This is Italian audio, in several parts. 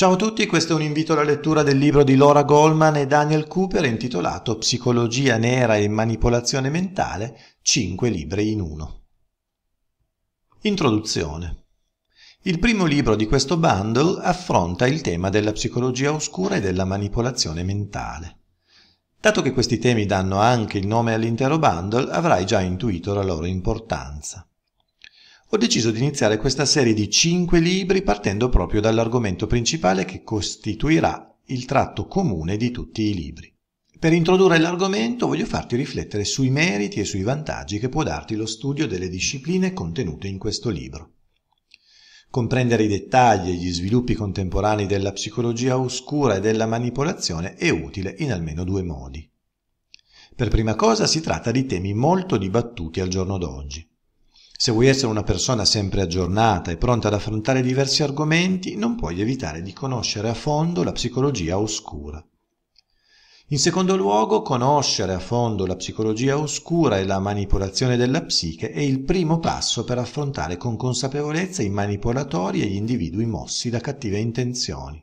Ciao a tutti, questo è un invito alla lettura del libro di Laura Goldman e Daniel Cooper intitolato Psicologia nera e manipolazione mentale, 5 libri in 1. Introduzione. Il primo libro di questo bundle affronta il tema della psicologia oscura e della manipolazione mentale. Dato che questi temi danno anche il nome all'intero bundle, avrai già intuito la loro importanza ho deciso di iniziare questa serie di 5 libri partendo proprio dall'argomento principale che costituirà il tratto comune di tutti i libri. Per introdurre l'argomento voglio farti riflettere sui meriti e sui vantaggi che può darti lo studio delle discipline contenute in questo libro. Comprendere i dettagli e gli sviluppi contemporanei della psicologia oscura e della manipolazione è utile in almeno due modi. Per prima cosa si tratta di temi molto dibattuti al giorno d'oggi. Se vuoi essere una persona sempre aggiornata e pronta ad affrontare diversi argomenti, non puoi evitare di conoscere a fondo la psicologia oscura. In secondo luogo, conoscere a fondo la psicologia oscura e la manipolazione della psiche è il primo passo per affrontare con consapevolezza i manipolatori e gli individui mossi da cattive intenzioni.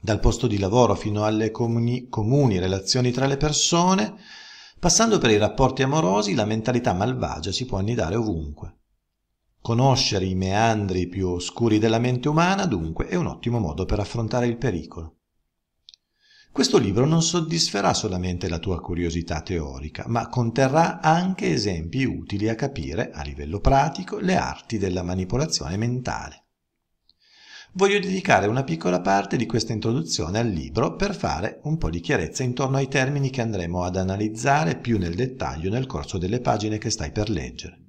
Dal posto di lavoro fino alle comuni, comuni relazioni tra le persone, Passando per i rapporti amorosi, la mentalità malvagia si può annidare ovunque. Conoscere i meandri più oscuri della mente umana, dunque, è un ottimo modo per affrontare il pericolo. Questo libro non soddisferà solamente la tua curiosità teorica, ma conterrà anche esempi utili a capire, a livello pratico, le arti della manipolazione mentale voglio dedicare una piccola parte di questa introduzione al libro per fare un po' di chiarezza intorno ai termini che andremo ad analizzare più nel dettaglio nel corso delle pagine che stai per leggere.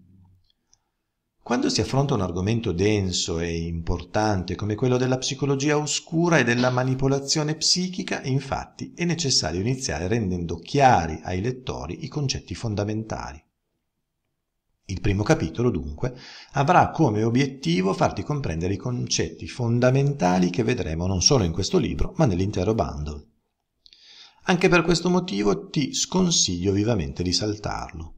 Quando si affronta un argomento denso e importante come quello della psicologia oscura e della manipolazione psichica, infatti, è necessario iniziare rendendo chiari ai lettori i concetti fondamentali. Il primo capitolo, dunque, avrà come obiettivo farti comprendere i concetti fondamentali che vedremo non solo in questo libro, ma nell'intero bando. Anche per questo motivo ti sconsiglio vivamente di saltarlo.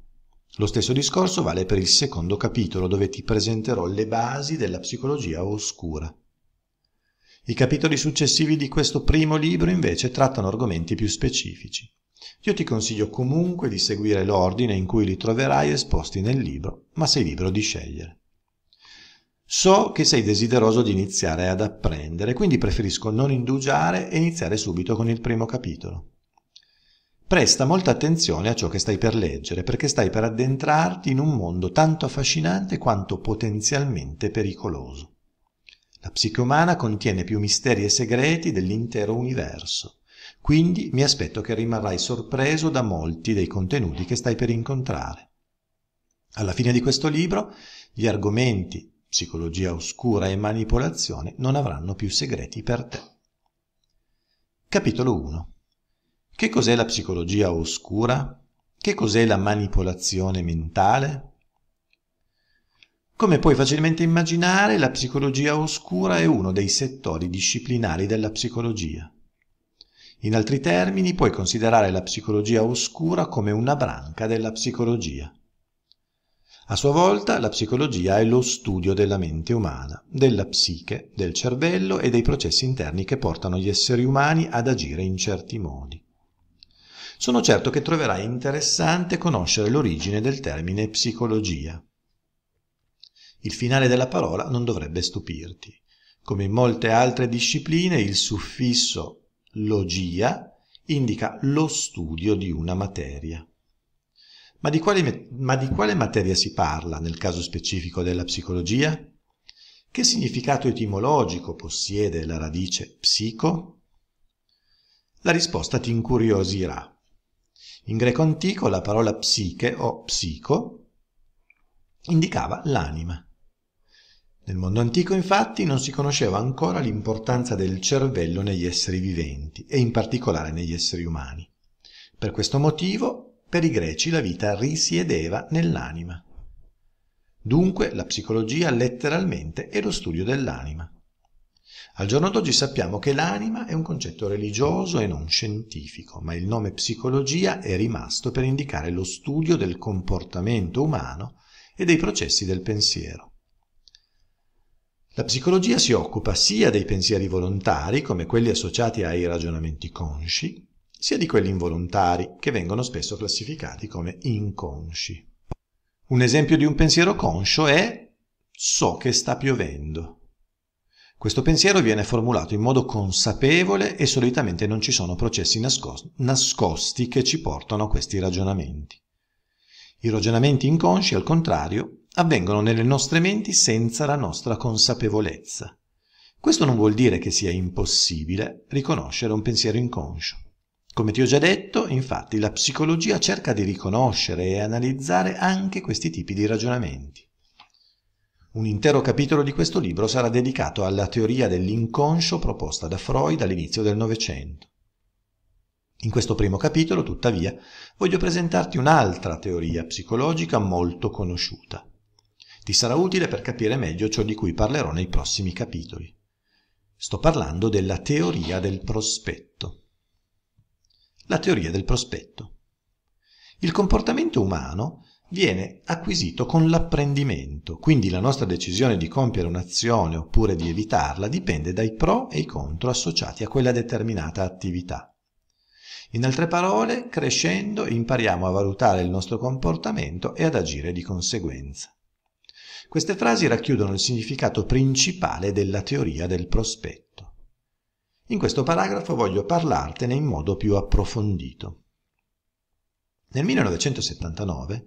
Lo stesso discorso vale per il secondo capitolo, dove ti presenterò le basi della psicologia oscura. I capitoli successivi di questo primo libro invece trattano argomenti più specifici. Io ti consiglio comunque di seguire l'ordine in cui li troverai esposti nel libro, ma sei libero di scegliere. So che sei desideroso di iniziare ad apprendere, quindi preferisco non indugiare e iniziare subito con il primo capitolo. Presta molta attenzione a ciò che stai per leggere, perché stai per addentrarti in un mondo tanto affascinante quanto potenzialmente pericoloso. La psiche umana contiene più misteri e segreti dell'intero universo. Quindi mi aspetto che rimarrai sorpreso da molti dei contenuti che stai per incontrare. Alla fine di questo libro gli argomenti psicologia oscura e manipolazione non avranno più segreti per te. Capitolo 1. Che cos'è la psicologia oscura? Che cos'è la manipolazione mentale? Come puoi facilmente immaginare, la psicologia oscura è uno dei settori disciplinari della psicologia. In altri termini, puoi considerare la psicologia oscura come una branca della psicologia. A sua volta, la psicologia è lo studio della mente umana, della psiche, del cervello e dei processi interni che portano gli esseri umani ad agire in certi modi. Sono certo che troverai interessante conoscere l'origine del termine psicologia. Il finale della parola non dovrebbe stupirti. Come in molte altre discipline, il suffisso logia indica lo studio di una materia. Ma di, quale, ma di quale materia si parla nel caso specifico della psicologia? Che significato etimologico possiede la radice psico? La risposta ti incuriosirà. In greco antico la parola psiche o psico indicava l'anima. Nel mondo antico infatti non si conosceva ancora l'importanza del cervello negli esseri viventi e in particolare negli esseri umani. Per questo motivo per i greci la vita risiedeva nell'anima. Dunque la psicologia letteralmente è lo studio dell'anima. Al giorno d'oggi sappiamo che l'anima è un concetto religioso e non scientifico, ma il nome psicologia è rimasto per indicare lo studio del comportamento umano e dei processi del pensiero. La psicologia si occupa sia dei pensieri volontari, come quelli associati ai ragionamenti consci, sia di quelli involontari, che vengono spesso classificati come inconsci. Un esempio di un pensiero conscio è so che sta piovendo. Questo pensiero viene formulato in modo consapevole e solitamente non ci sono processi nascosti, nascosti che ci portano a questi ragionamenti. I ragionamenti inconsci, al contrario, avvengono nelle nostre menti senza la nostra consapevolezza. Questo non vuol dire che sia impossibile riconoscere un pensiero inconscio. Come ti ho già detto, infatti, la psicologia cerca di riconoscere e analizzare anche questi tipi di ragionamenti. Un intero capitolo di questo libro sarà dedicato alla teoria dell'inconscio proposta da Freud all'inizio del Novecento. In questo primo capitolo, tuttavia, voglio presentarti un'altra teoria psicologica molto conosciuta, ti sarà utile per capire meglio ciò di cui parlerò nei prossimi capitoli. Sto parlando della teoria del prospetto. La teoria del prospetto. Il comportamento umano viene acquisito con l'apprendimento, quindi la nostra decisione di compiere un'azione oppure di evitarla dipende dai pro e i contro associati a quella determinata attività. In altre parole, crescendo impariamo a valutare il nostro comportamento e ad agire di conseguenza. Queste frasi racchiudono il significato principale della teoria del prospetto. In questo paragrafo voglio parlartene in modo più approfondito. Nel 1979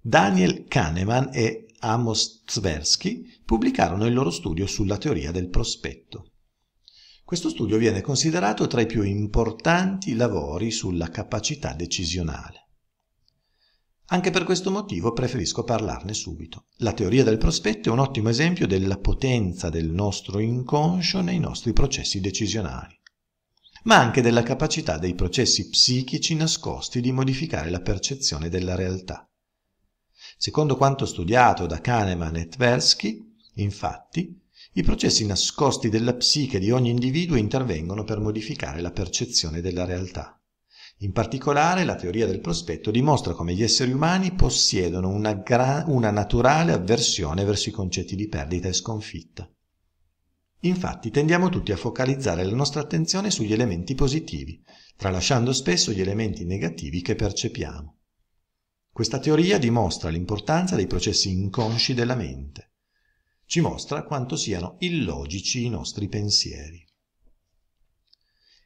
Daniel Kahneman e Amos Tversky pubblicarono il loro studio sulla teoria del prospetto. Questo studio viene considerato tra i più importanti lavori sulla capacità decisionale. Anche per questo motivo preferisco parlarne subito. La teoria del prospetto è un ottimo esempio della potenza del nostro inconscio nei nostri processi decisionali, ma anche della capacità dei processi psichici nascosti di modificare la percezione della realtà. Secondo quanto studiato da Kahneman e Tversky, infatti, i processi nascosti della psiche di ogni individuo intervengono per modificare la percezione della realtà. In particolare, la teoria del prospetto dimostra come gli esseri umani possiedono una, gra- una naturale avversione verso i concetti di perdita e sconfitta. Infatti tendiamo tutti a focalizzare la nostra attenzione sugli elementi positivi, tralasciando spesso gli elementi negativi che percepiamo. Questa teoria dimostra l'importanza dei processi inconsci della mente. Ci mostra quanto siano illogici i nostri pensieri.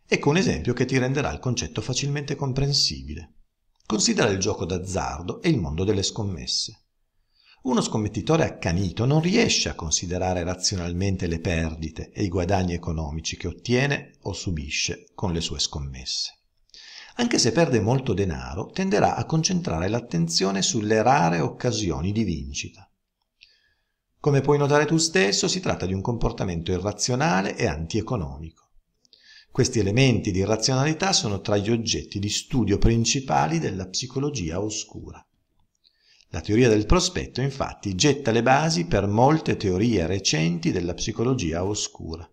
Ecco un esempio che ti renderà il concetto facilmente comprensibile. Considera il gioco d'azzardo e il mondo delle scommesse. Uno scommettitore accanito non riesce a considerare razionalmente le perdite e i guadagni economici che ottiene o subisce con le sue scommesse. Anche se perde molto denaro, tenderà a concentrare l'attenzione sulle rare occasioni di vincita. Come puoi notare tu stesso, si tratta di un comportamento irrazionale e antieconomico. Questi elementi di razionalità sono tra gli oggetti di studio principali della psicologia oscura. La teoria del prospetto infatti getta le basi per molte teorie recenti della psicologia oscura.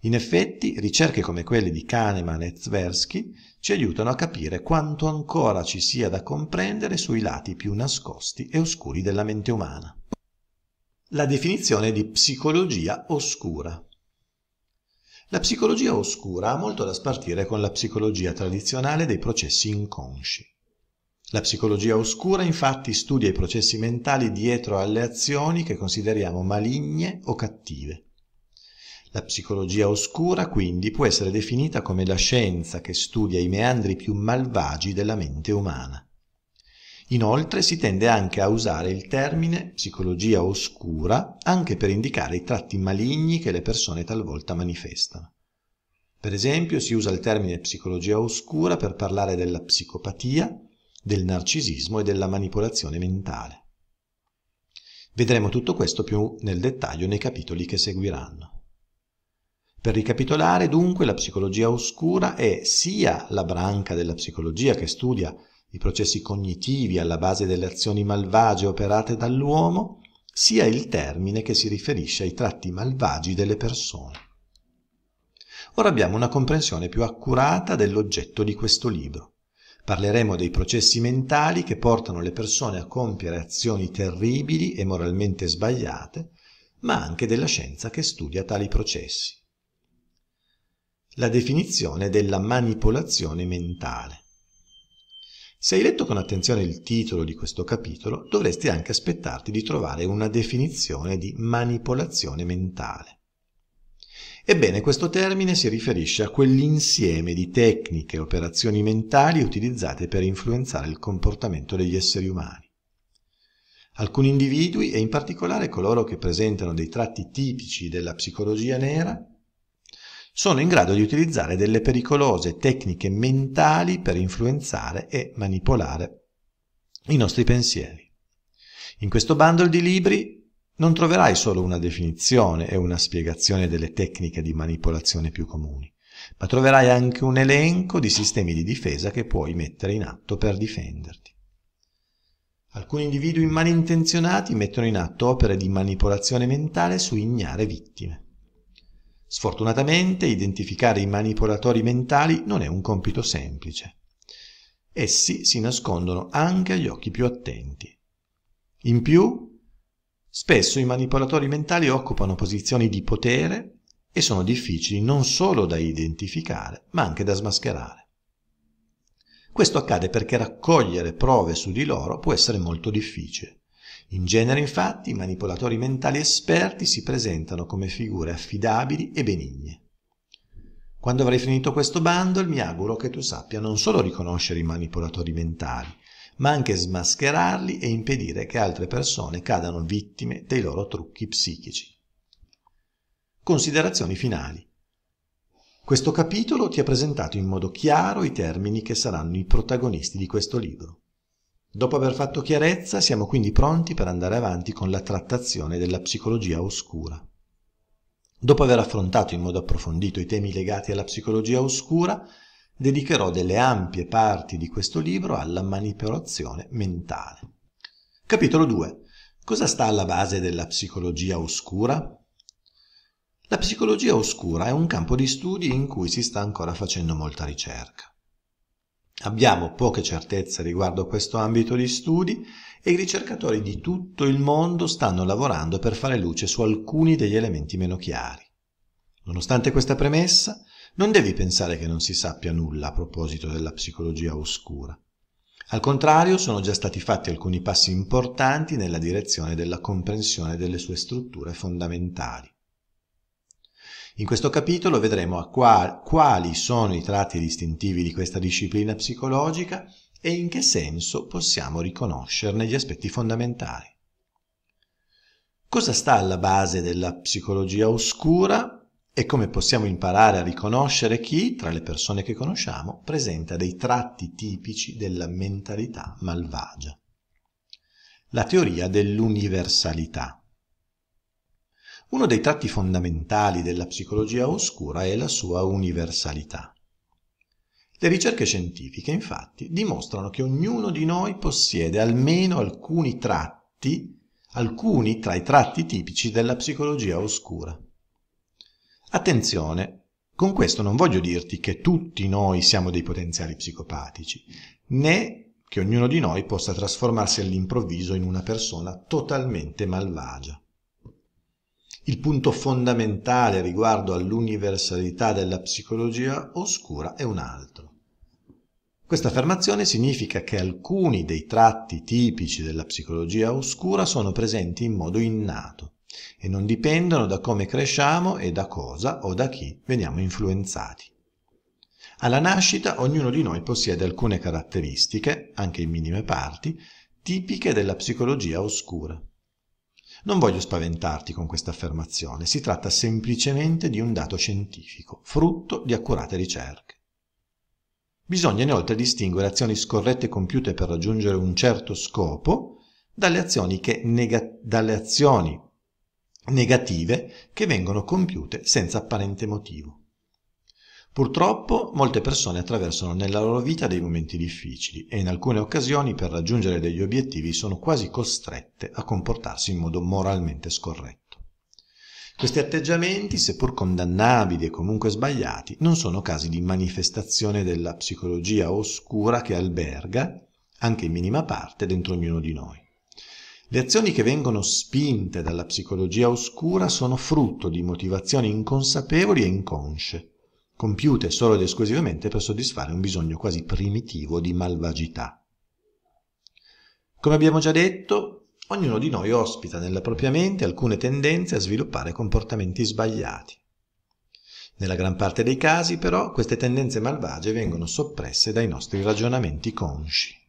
In effetti, ricerche come quelle di Kahneman e Tversky ci aiutano a capire quanto ancora ci sia da comprendere sui lati più nascosti e oscuri della mente umana. La definizione di psicologia oscura. La psicologia oscura ha molto da spartire con la psicologia tradizionale dei processi inconsci. La psicologia oscura infatti studia i processi mentali dietro alle azioni che consideriamo maligne o cattive. La psicologia oscura quindi può essere definita come la scienza che studia i meandri più malvagi della mente umana. Inoltre si tende anche a usare il termine psicologia oscura anche per indicare i tratti maligni che le persone talvolta manifestano. Per esempio si usa il termine psicologia oscura per parlare della psicopatia, del narcisismo e della manipolazione mentale. Vedremo tutto questo più nel dettaglio nei capitoli che seguiranno. Per ricapitolare, dunque, la psicologia oscura è sia la branca della psicologia che studia i processi cognitivi alla base delle azioni malvagie operate dall'uomo, sia il termine che si riferisce ai tratti malvagi delle persone. Ora abbiamo una comprensione più accurata dell'oggetto di questo libro. Parleremo dei processi mentali che portano le persone a compiere azioni terribili e moralmente sbagliate, ma anche della scienza che studia tali processi. La definizione della manipolazione mentale. Se hai letto con attenzione il titolo di questo capitolo, dovresti anche aspettarti di trovare una definizione di manipolazione mentale. Ebbene, questo termine si riferisce a quell'insieme di tecniche e operazioni mentali utilizzate per influenzare il comportamento degli esseri umani. Alcuni individui, e in particolare coloro che presentano dei tratti tipici della psicologia nera, sono in grado di utilizzare delle pericolose tecniche mentali per influenzare e manipolare i nostri pensieri. In questo bundle di libri non troverai solo una definizione e una spiegazione delle tecniche di manipolazione più comuni, ma troverai anche un elenco di sistemi di difesa che puoi mettere in atto per difenderti. Alcuni individui malintenzionati mettono in atto opere di manipolazione mentale su ignare vittime. Sfortunatamente identificare i manipolatori mentali non è un compito semplice. Essi si nascondono anche agli occhi più attenti. In più, spesso i manipolatori mentali occupano posizioni di potere e sono difficili non solo da identificare, ma anche da smascherare. Questo accade perché raccogliere prove su di loro può essere molto difficile. In genere, infatti, i manipolatori mentali esperti si presentano come figure affidabili e benigne. Quando avrai finito questo bundle, mi auguro che tu sappia non solo riconoscere i manipolatori mentali, ma anche smascherarli e impedire che altre persone cadano vittime dei loro trucchi psichici. Considerazioni finali. Questo capitolo ti ha presentato in modo chiaro i termini che saranno i protagonisti di questo libro. Dopo aver fatto chiarezza, siamo quindi pronti per andare avanti con la trattazione della psicologia oscura. Dopo aver affrontato in modo approfondito i temi legati alla psicologia oscura, dedicherò delle ampie parti di questo libro alla manipolazione mentale. Capitolo 2. Cosa sta alla base della psicologia oscura? La psicologia oscura è un campo di studi in cui si sta ancora facendo molta ricerca. Abbiamo poche certezze riguardo questo ambito di studi e i ricercatori di tutto il mondo stanno lavorando per fare luce su alcuni degli elementi meno chiari. Nonostante questa premessa, non devi pensare che non si sappia nulla a proposito della psicologia oscura. Al contrario, sono già stati fatti alcuni passi importanti nella direzione della comprensione delle sue strutture fondamentali. In questo capitolo vedremo quali sono i tratti distintivi di questa disciplina psicologica e in che senso possiamo riconoscerne gli aspetti fondamentali. Cosa sta alla base della psicologia oscura e come possiamo imparare a riconoscere chi, tra le persone che conosciamo, presenta dei tratti tipici della mentalità malvagia? La teoria dell'universalità. Uno dei tratti fondamentali della psicologia oscura è la sua universalità. Le ricerche scientifiche infatti dimostrano che ognuno di noi possiede almeno alcuni tratti, alcuni tra i tratti tipici della psicologia oscura. Attenzione, con questo non voglio dirti che tutti noi siamo dei potenziali psicopatici, né che ognuno di noi possa trasformarsi all'improvviso in una persona totalmente malvagia il punto fondamentale riguardo all'universalità della psicologia oscura è un altro. Questa affermazione significa che alcuni dei tratti tipici della psicologia oscura sono presenti in modo innato e non dipendono da come cresciamo e da cosa o da chi veniamo influenzati. Alla nascita ognuno di noi possiede alcune caratteristiche, anche in minime parti, tipiche della psicologia oscura. Non voglio spaventarti con questa affermazione, si tratta semplicemente di un dato scientifico, frutto di accurate ricerche. Bisogna inoltre distinguere azioni scorrette compiute per raggiungere un certo scopo dalle azioni, che nega- dalle azioni negative che vengono compiute senza apparente motivo. Purtroppo molte persone attraversano nella loro vita dei momenti difficili e in alcune occasioni per raggiungere degli obiettivi sono quasi costrette a comportarsi in modo moralmente scorretto. Questi atteggiamenti, seppur condannabili e comunque sbagliati, non sono casi di manifestazione della psicologia oscura che alberga, anche in minima parte, dentro ognuno di noi. Le azioni che vengono spinte dalla psicologia oscura sono frutto di motivazioni inconsapevoli e inconsce, compiute solo ed esclusivamente per soddisfare un bisogno quasi primitivo di malvagità. Come abbiamo già detto, ognuno di noi ospita nella propria mente alcune tendenze a sviluppare comportamenti sbagliati. Nella gran parte dei casi, però, queste tendenze malvagie vengono soppresse dai nostri ragionamenti consci.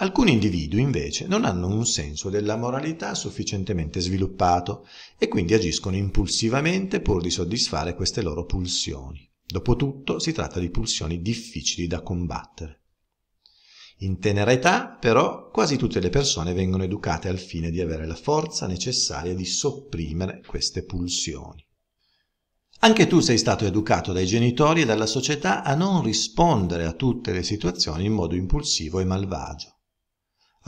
Alcuni individui invece non hanno un senso della moralità sufficientemente sviluppato e quindi agiscono impulsivamente pur di soddisfare queste loro pulsioni. Dopotutto si tratta di pulsioni difficili da combattere. In tenera età, però, quasi tutte le persone vengono educate al fine di avere la forza necessaria di sopprimere queste pulsioni. Anche tu sei stato educato dai genitori e dalla società a non rispondere a tutte le situazioni in modo impulsivo e malvagio.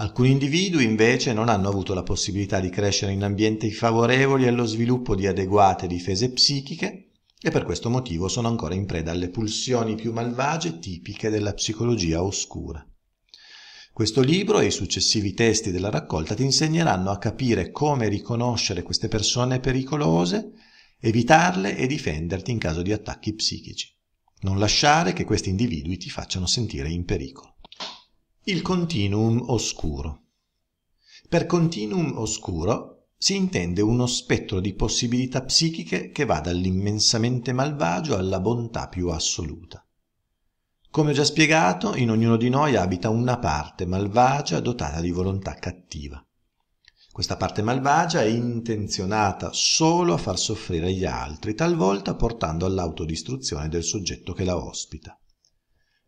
Alcuni individui invece non hanno avuto la possibilità di crescere in ambienti favorevoli allo sviluppo di adeguate difese psichiche e per questo motivo sono ancora in preda alle pulsioni più malvagie tipiche della psicologia oscura. Questo libro e i successivi testi della raccolta ti insegneranno a capire come riconoscere queste persone pericolose, evitarle e difenderti in caso di attacchi psichici. Non lasciare che questi individui ti facciano sentire in pericolo. Il continuum oscuro. Per continuum oscuro si intende uno spettro di possibilità psichiche che va dall'immensamente malvagio alla bontà più assoluta. Come ho già spiegato, in ognuno di noi abita una parte malvagia dotata di volontà cattiva. Questa parte malvagia è intenzionata solo a far soffrire gli altri, talvolta portando all'autodistruzione del soggetto che la ospita.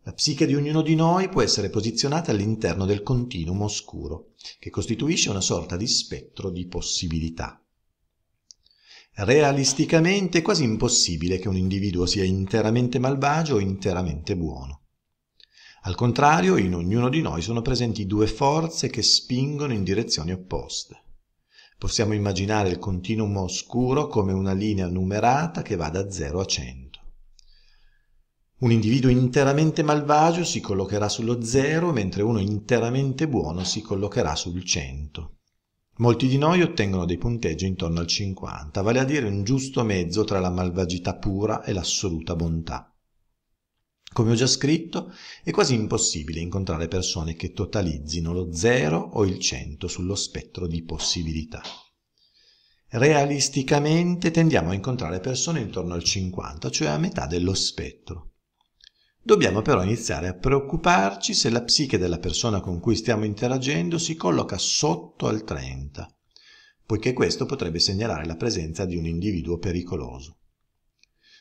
La psiche di ognuno di noi può essere posizionata all'interno del continuum oscuro, che costituisce una sorta di spettro di possibilità. Realisticamente è quasi impossibile che un individuo sia interamente malvagio o interamente buono. Al contrario, in ognuno di noi sono presenti due forze che spingono in direzioni opposte. Possiamo immaginare il continuum oscuro come una linea numerata che va da 0 a 100. Un individuo interamente malvagio si collocherà sullo zero, mentre uno interamente buono si collocherà sul 100. Molti di noi ottengono dei punteggi intorno al 50, vale a dire un giusto mezzo tra la malvagità pura e l'assoluta bontà. Come ho già scritto, è quasi impossibile incontrare persone che totalizzino lo 0 o il 100 sullo spettro di possibilità. Realisticamente tendiamo a incontrare persone intorno al 50, cioè a metà dello spettro. Dobbiamo però iniziare a preoccuparci se la psiche della persona con cui stiamo interagendo si colloca sotto al 30, poiché questo potrebbe segnalare la presenza di un individuo pericoloso.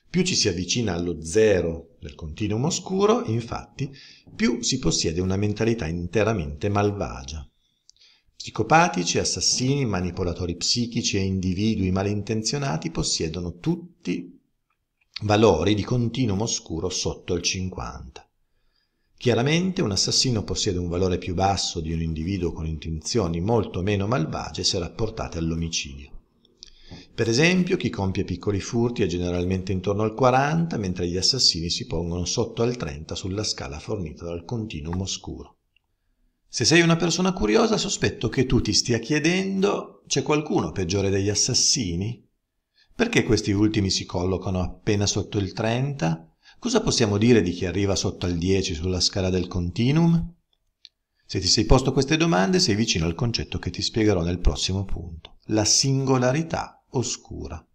Più ci si avvicina allo zero del continuum oscuro, infatti, più si possiede una mentalità interamente malvagia. Psicopatici, assassini, manipolatori psichici e individui malintenzionati possiedono tutti valori di continuum oscuro sotto il 50. Chiaramente un assassino possiede un valore più basso di un individuo con intenzioni molto meno malvagie se rapportate all'omicidio. Per esempio, chi compie piccoli furti è generalmente intorno al 40, mentre gli assassini si pongono sotto al 30 sulla scala fornita dal continuum oscuro. Se sei una persona curiosa, sospetto che tu ti stia chiedendo c'è qualcuno peggiore degli assassini? Perché questi ultimi si collocano appena sotto il 30? Cosa possiamo dire di chi arriva sotto al 10 sulla scala del continuum? Se ti sei posto queste domande sei vicino al concetto che ti spiegherò nel prossimo punto, la singolarità oscura.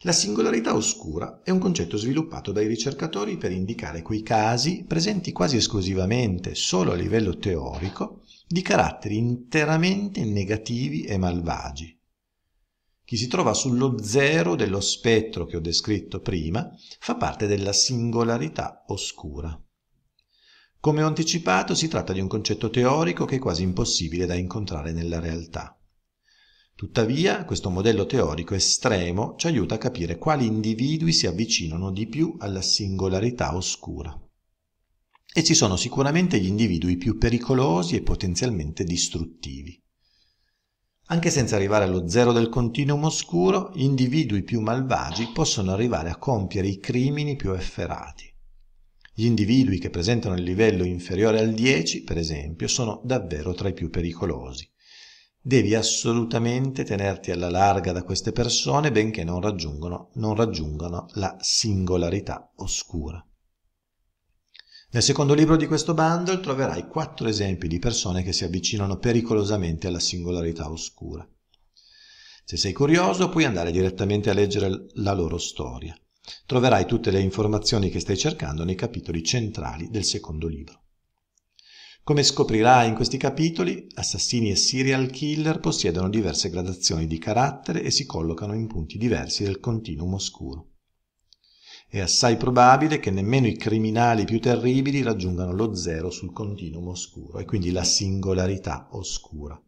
La singolarità oscura è un concetto sviluppato dai ricercatori per indicare quei casi, presenti quasi esclusivamente solo a livello teorico, di caratteri interamente negativi e malvagi, chi si trova sullo zero dello spettro che ho descritto prima fa parte della singolarità oscura. Come ho anticipato, si tratta di un concetto teorico che è quasi impossibile da incontrare nella realtà. Tuttavia, questo modello teorico estremo ci aiuta a capire quali individui si avvicinano di più alla singolarità oscura. E ci sono sicuramente gli individui più pericolosi e potenzialmente distruttivi. Anche senza arrivare allo zero del continuum oscuro, gli individui più malvagi possono arrivare a compiere i crimini più efferati. Gli individui che presentano il livello inferiore al 10, per esempio, sono davvero tra i più pericolosi. Devi assolutamente tenerti alla larga da queste persone benché non, non raggiungano la singolarità oscura. Nel secondo libro di questo bundle troverai quattro esempi di persone che si avvicinano pericolosamente alla singolarità oscura. Se sei curioso puoi andare direttamente a leggere la loro storia. Troverai tutte le informazioni che stai cercando nei capitoli centrali del secondo libro. Come scoprirai in questi capitoli, assassini e serial killer possiedono diverse gradazioni di carattere e si collocano in punti diversi del continuum oscuro. È assai probabile che nemmeno i criminali più terribili raggiungano lo zero sul continuum oscuro e quindi la singolarità oscura.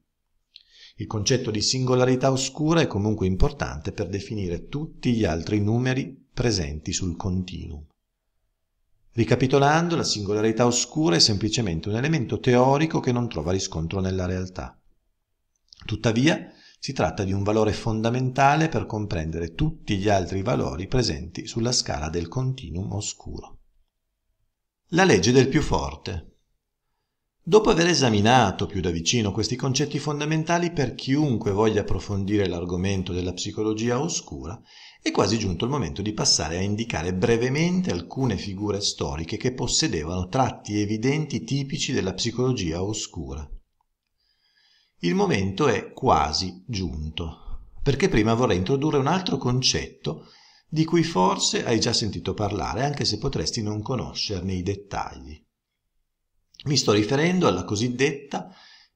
Il concetto di singolarità oscura è comunque importante per definire tutti gli altri numeri presenti sul continuum. Ricapitolando, la singolarità oscura è semplicemente un elemento teorico che non trova riscontro nella realtà. Tuttavia, si tratta di un valore fondamentale per comprendere tutti gli altri valori presenti sulla scala del continuum oscuro. La legge del più forte. Dopo aver esaminato più da vicino questi concetti fondamentali per chiunque voglia approfondire l'argomento della psicologia oscura, è quasi giunto il momento di passare a indicare brevemente alcune figure storiche che possedevano tratti evidenti tipici della psicologia oscura. Il momento è quasi giunto, perché prima vorrei introdurre un altro concetto di cui forse hai già sentito parlare, anche se potresti non conoscerne i dettagli. Mi sto riferendo alla cosiddetta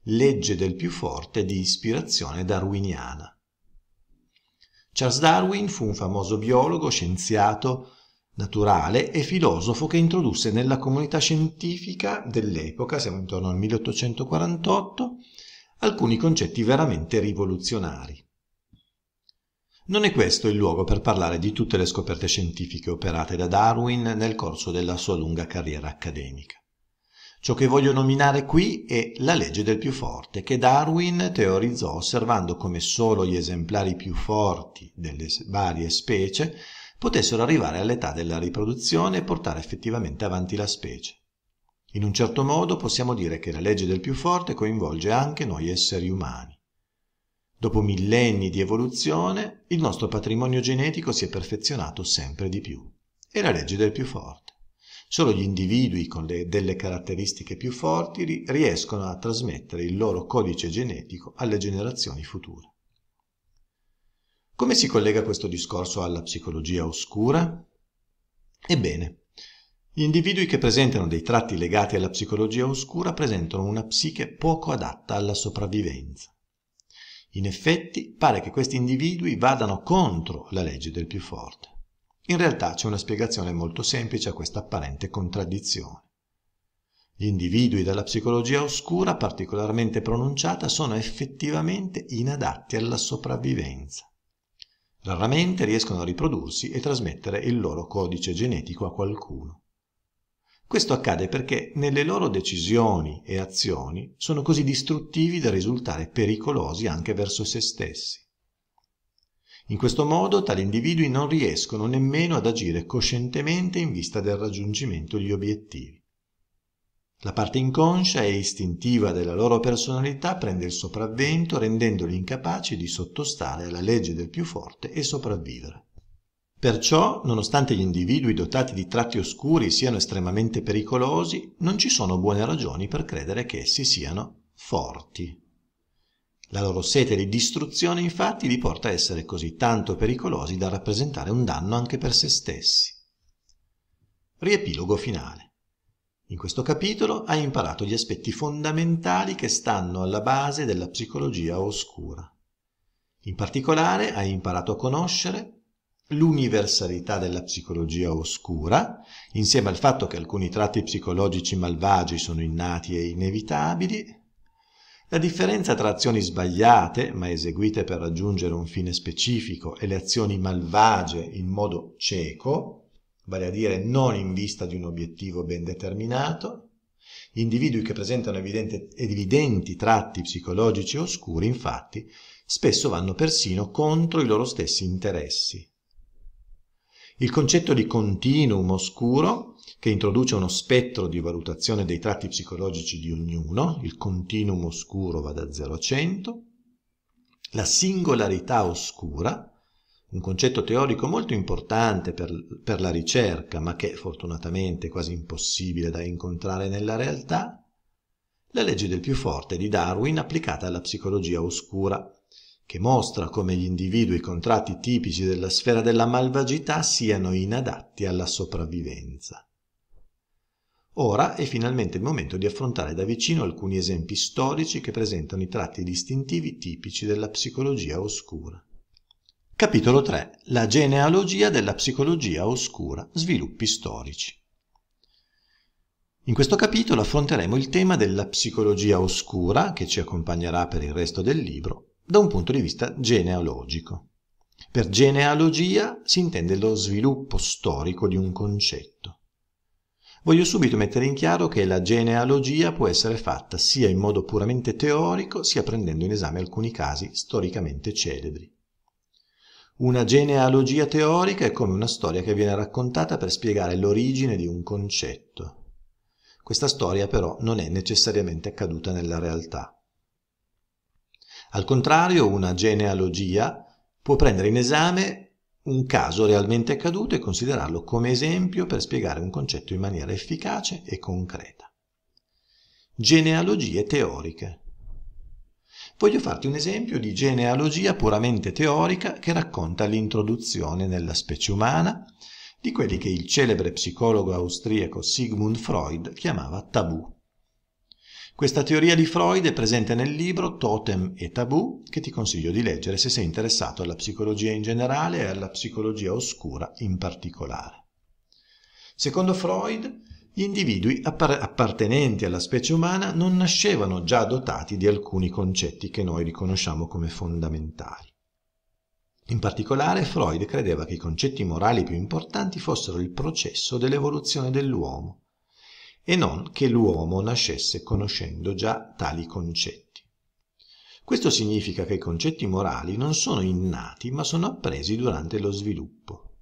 legge del più forte di ispirazione darwiniana. Charles Darwin fu un famoso biologo, scienziato, naturale e filosofo che introdusse nella comunità scientifica dell'epoca, siamo intorno al 1848, alcuni concetti veramente rivoluzionari. Non è questo il luogo per parlare di tutte le scoperte scientifiche operate da Darwin nel corso della sua lunga carriera accademica. Ciò che voglio nominare qui è la legge del più forte, che Darwin teorizzò osservando come solo gli esemplari più forti delle varie specie potessero arrivare all'età della riproduzione e portare effettivamente avanti la specie. In un certo modo possiamo dire che la legge del più forte coinvolge anche noi esseri umani. Dopo millenni di evoluzione, il nostro patrimonio genetico si è perfezionato sempre di più. È la legge del più forte. Solo gli individui con le, delle caratteristiche più forti riescono a trasmettere il loro codice genetico alle generazioni future. Come si collega questo discorso alla psicologia oscura? Ebbene, gli individui che presentano dei tratti legati alla psicologia oscura presentano una psiche poco adatta alla sopravvivenza. In effetti pare che questi individui vadano contro la legge del più forte. In realtà c'è una spiegazione molto semplice a questa apparente contraddizione. Gli individui dalla psicologia oscura particolarmente pronunciata sono effettivamente inadatti alla sopravvivenza. Raramente riescono a riprodursi e trasmettere il loro codice genetico a qualcuno. Questo accade perché nelle loro decisioni e azioni sono così distruttivi da risultare pericolosi anche verso se stessi. In questo modo tali individui non riescono nemmeno ad agire coscientemente in vista del raggiungimento degli obiettivi. La parte inconscia e istintiva della loro personalità prende il sopravvento rendendoli incapaci di sottostare alla legge del più forte e sopravvivere. Perciò, nonostante gli individui dotati di tratti oscuri siano estremamente pericolosi, non ci sono buone ragioni per credere che essi siano forti. La loro sete di distruzione infatti li porta a essere così tanto pericolosi da rappresentare un danno anche per se stessi. Riepilogo finale. In questo capitolo hai imparato gli aspetti fondamentali che stanno alla base della psicologia oscura. In particolare hai imparato a conoscere l'universalità della psicologia oscura, insieme al fatto che alcuni tratti psicologici malvagi sono innati e inevitabili, la differenza tra azioni sbagliate, ma eseguite per raggiungere un fine specifico, e le azioni malvagie in modo cieco, vale a dire non in vista di un obiettivo ben determinato, individui che presentano evidente, evidenti tratti psicologici oscuri, infatti, spesso vanno persino contro i loro stessi interessi il concetto di continuum oscuro, che introduce uno spettro di valutazione dei tratti psicologici di ognuno, il continuum oscuro va da 0 a 100, la singolarità oscura, un concetto teorico molto importante per, per, la ricerca, ma che fortunatamente è quasi impossibile da incontrare nella realtà, la legge del più forte di Darwin applicata alla psicologia oscura, che mostra come gli individui contratti tipici della sfera della malvagità siano inadatti alla sopravvivenza. Ora è finalmente il momento di affrontare da vicino alcuni esempi storici che presentano i tratti distintivi tipici della psicologia oscura. Capitolo 3. La genealogia della psicologia oscura. Sviluppi storici. In questo capitolo affronteremo il tema della psicologia oscura, che ci accompagnerà per il resto del libro, da un punto di vista genealogico. Per genealogia si intende lo sviluppo storico di un concetto. Voglio subito mettere in chiaro che la genealogia può essere fatta sia in modo puramente teorico, sia prendendo in esame alcuni casi storicamente celebri. Una genealogia teorica è come una storia che viene raccontata per spiegare l'origine di un concetto. Questa storia però non è necessariamente accaduta nella realtà. Al contrario, una genealogia può prendere in esame un caso realmente accaduto e considerarlo come esempio per spiegare un concetto in maniera efficace e concreta. Genealogie teoriche. Voglio farti un esempio di genealogia puramente teorica che racconta l'introduzione nella specie umana di quelli che il celebre psicologo austriaco Sigmund Freud chiamava tabù. Questa teoria di Freud è presente nel libro Totem e Tabù che ti consiglio di leggere se sei interessato alla psicologia in generale e alla psicologia oscura in particolare. Secondo Freud, gli individui appartenenti alla specie umana non nascevano già dotati di alcuni concetti che noi riconosciamo come fondamentali. In particolare Freud credeva che i concetti morali più importanti fossero il processo dell'evoluzione dell'uomo, e non che l'uomo nascesse conoscendo già tali concetti. Questo significa che i concetti morali non sono innati ma sono appresi durante lo sviluppo.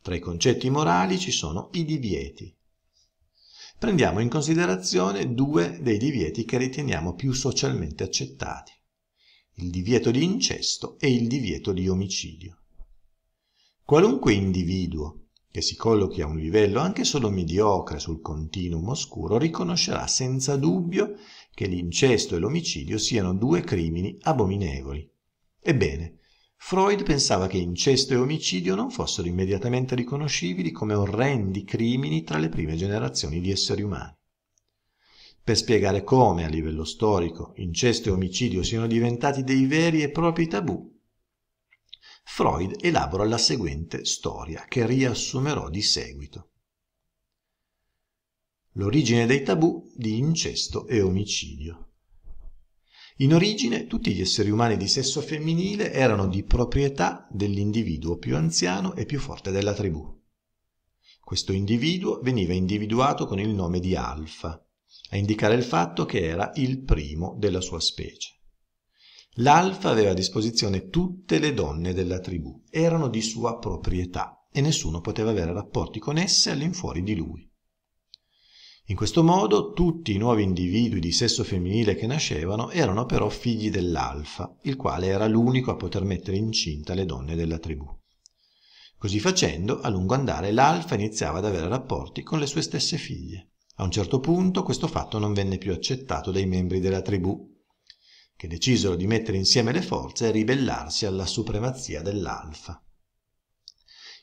Tra i concetti morali ci sono i divieti. Prendiamo in considerazione due dei divieti che riteniamo più socialmente accettati, il divieto di incesto e il divieto di omicidio. Qualunque individuo che si collochi a un livello anche solo mediocre sul continuum oscuro riconoscerà senza dubbio che l'incesto e l'omicidio siano due crimini abominevoli. Ebbene, Freud pensava che incesto e omicidio non fossero immediatamente riconoscibili come orrendi crimini tra le prime generazioni di esseri umani. Per spiegare come, a livello storico, incesto e omicidio siano diventati dei veri e propri tabù, Freud elabora la seguente storia che riassumerò di seguito. L'origine dei tabù di incesto e omicidio. In origine tutti gli esseri umani di sesso femminile erano di proprietà dell'individuo più anziano e più forte della tribù. Questo individuo veniva individuato con il nome di Alfa, a indicare il fatto che era il primo della sua specie. L'alfa aveva a disposizione tutte le donne della tribù, erano di sua proprietà e nessuno poteva avere rapporti con esse all'infuori di lui. In questo modo tutti i nuovi individui di sesso femminile che nascevano erano però figli dell'alfa, il quale era l'unico a poter mettere incinta le donne della tribù. Così facendo, a lungo andare l'alfa iniziava ad avere rapporti con le sue stesse figlie. A un certo punto questo fatto non venne più accettato dai membri della tribù che decisero di mettere insieme le forze e ribellarsi alla supremazia dell'alfa.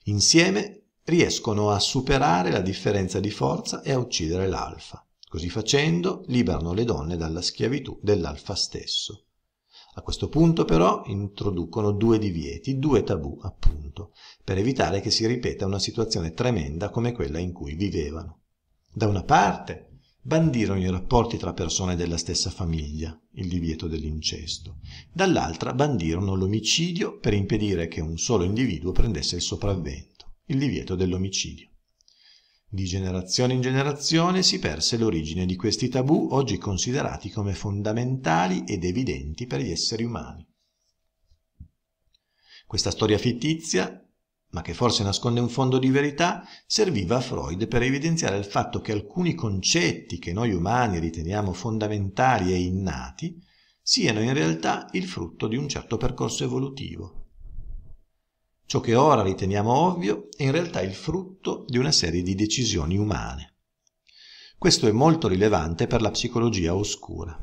Insieme riescono a superare la differenza di forza e a uccidere l'alfa. Così facendo liberano le donne dalla schiavitù dell'alfa stesso. A questo punto però introducono due divieti, due tabù appunto, per evitare che si ripeta una situazione tremenda come quella in cui vivevano. Da una parte bandirono i rapporti tra persone della stessa famiglia, il divieto dell'incesto, dall'altra bandirono l'omicidio per impedire che un solo individuo prendesse il sopravvento, il divieto dell'omicidio. Di generazione in generazione si perse l'origine di questi tabù oggi considerati come fondamentali ed evidenti per gli esseri umani. Questa storia fittizia ma che forse nasconde un fondo di verità, serviva a Freud per evidenziare il fatto che alcuni concetti che noi umani riteniamo fondamentali e innati siano in realtà il frutto di un certo percorso evolutivo. Ciò che ora riteniamo ovvio è in realtà il frutto di una serie di decisioni umane. Questo è molto rilevante per la psicologia oscura.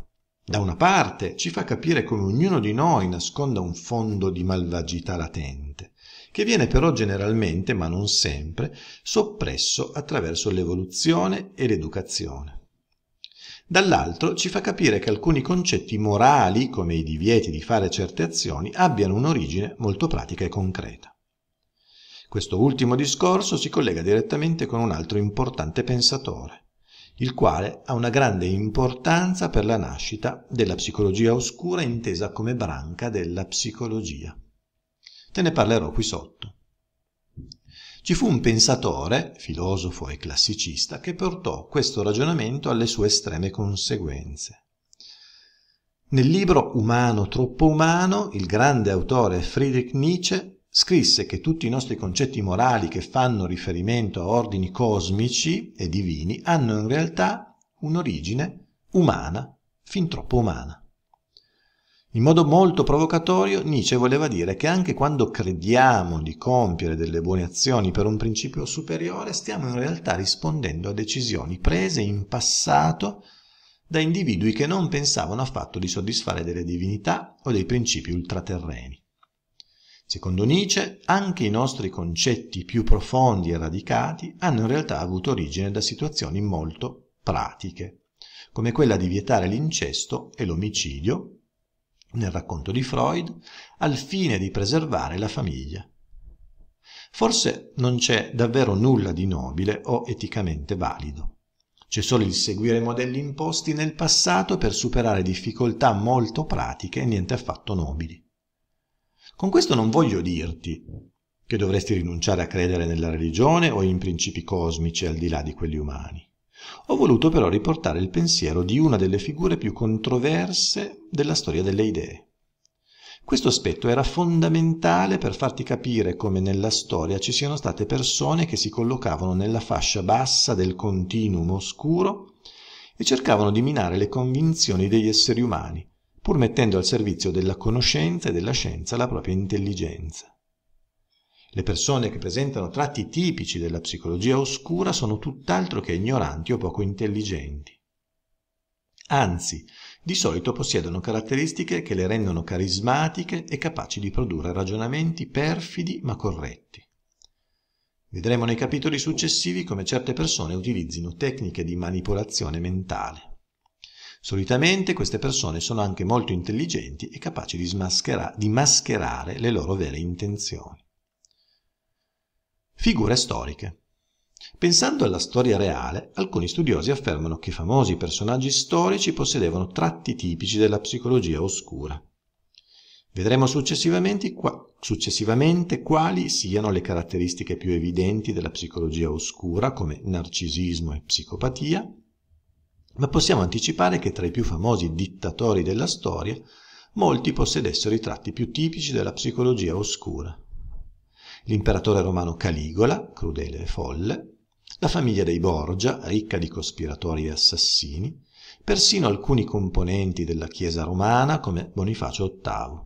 Da una parte ci fa capire come ognuno di noi nasconda un fondo di malvagità latente, che viene però generalmente, ma non sempre, soppresso attraverso l'evoluzione e l'educazione. Dall'altro ci fa capire che alcuni concetti morali, come i divieti di fare certe azioni, abbiano un'origine molto pratica e concreta. Questo ultimo discorso si collega direttamente con un altro importante pensatore, il quale ha una grande importanza per la nascita della psicologia oscura intesa come branca della psicologia. Te ne parlerò qui sotto. Ci fu un pensatore, filosofo e classicista, che portò questo ragionamento alle sue estreme conseguenze. Nel libro Umano troppo umano, il grande autore Friedrich Nietzsche scrisse che tutti i nostri concetti morali che fanno riferimento a ordini cosmici e divini hanno in realtà un'origine umana, fin troppo umana. In modo molto provocatorio Nietzsche voleva dire che anche quando crediamo di compiere delle buone azioni per un principio superiore, stiamo in realtà rispondendo a decisioni prese in passato da individui che non pensavano affatto di soddisfare delle divinità o dei principi ultraterreni. Secondo Nietzsche, anche i nostri concetti più profondi e radicati hanno in realtà avuto origine da situazioni molto pratiche, come quella di vietare l'incesto e l'omicidio nel racconto di Freud, al fine di preservare la famiglia. Forse non c'è davvero nulla di nobile o eticamente valido. C'è solo il seguire modelli imposti nel passato per superare difficoltà molto pratiche e niente affatto nobili. Con questo non voglio dirti che dovresti rinunciare a credere nella religione o in principi cosmici al di là di quelli umani. Ho voluto però riportare il pensiero di una delle figure più controverse della storia delle idee. Questo aspetto era fondamentale per farti capire come nella storia ci siano state persone che si collocavano nella fascia bassa del continuum oscuro e cercavano di minare le convinzioni degli esseri umani, pur mettendo al servizio della conoscenza e della scienza la propria intelligenza. Le persone che presentano tratti tipici della psicologia oscura sono tutt'altro che ignoranti o poco intelligenti. Anzi, di solito possiedono caratteristiche che le rendono carismatiche e capaci di produrre ragionamenti perfidi ma corretti. Vedremo nei capitoli successivi come certe persone utilizzino tecniche di manipolazione mentale. Solitamente queste persone sono anche molto intelligenti e capaci di, di mascherare le loro vere intenzioni. Figure storiche. Pensando alla storia reale, alcuni studiosi affermano che famosi personaggi storici possedevano tratti tipici della psicologia oscura. Vedremo successivamente, qua, successivamente, quali siano le caratteristiche più evidenti della psicologia oscura come narcisismo e psicopatia, ma possiamo anticipare che tra i più famosi dittatori della storia molti possedessero i tratti più tipici della psicologia oscura, l'imperatore romano Caligola, crudele e folle, la famiglia dei Borgia, ricca di cospiratori e assassini, persino alcuni componenti della Chiesa romana come Bonifacio VIII.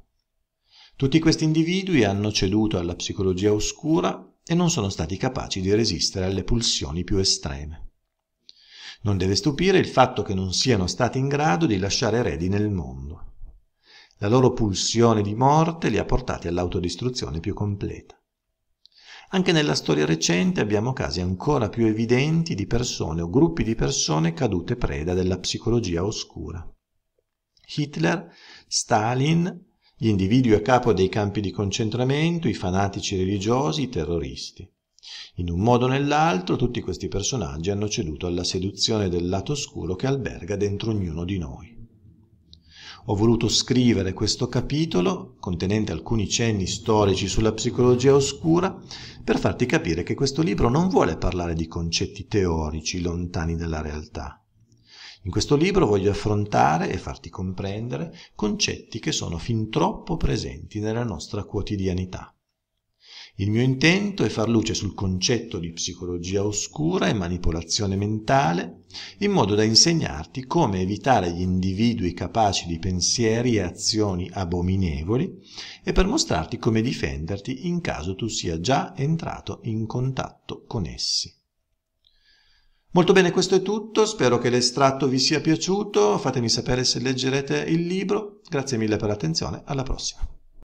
Tutti questi individui hanno ceduto alla psicologia oscura e non sono stati capaci di resistere alle pulsioni più estreme. Non deve stupire il fatto che non siano stati in grado di lasciare eredi nel mondo. La loro pulsione di morte li ha portati all'autodistruzione più completa. Anche nella storia recente abbiamo casi ancora più evidenti di persone o gruppi di persone cadute preda della psicologia oscura. Hitler, Stalin, gli individui a capo dei campi di concentramento, i fanatici religiosi, i terroristi. In un modo o nell'altro tutti questi personaggi hanno ceduto alla seduzione del lato oscuro che alberga dentro ognuno di noi ho voluto scrivere questo capitolo, contenente alcuni cenni storici sulla psicologia oscura, per farti capire che questo libro non vuole parlare di concetti teorici lontani dalla realtà. In questo libro voglio affrontare e farti comprendere concetti che sono fin troppo presenti nella nostra quotidianità. Il mio intento è far luce sul concetto di psicologia oscura e manipolazione mentale, in modo da insegnarti come evitare gli individui capaci di pensieri e azioni abominevoli e per mostrarti come difenderti in caso tu sia già entrato in contatto con essi. Molto bene, questo è tutto, spero che l'estratto vi sia piaciuto, fatemi sapere se leggerete il libro, grazie mille per l'attenzione, alla prossima.